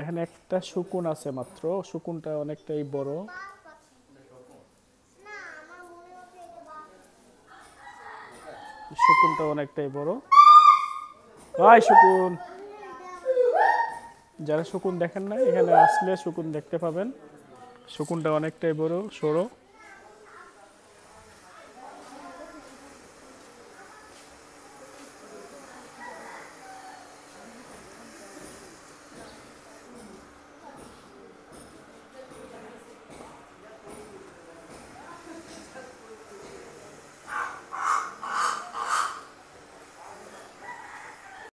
এখানে একটা শুকুন আছে মাত্র শুকুনটা অনেকটাই বড় শুকুনটা অনেকটাই বড় ভাই শুকুন যারা শুকুন দেখেন না এখানে আসলে শুকুন দেখতে পাবেন শুকুনটা অনেকটাই বড় সরো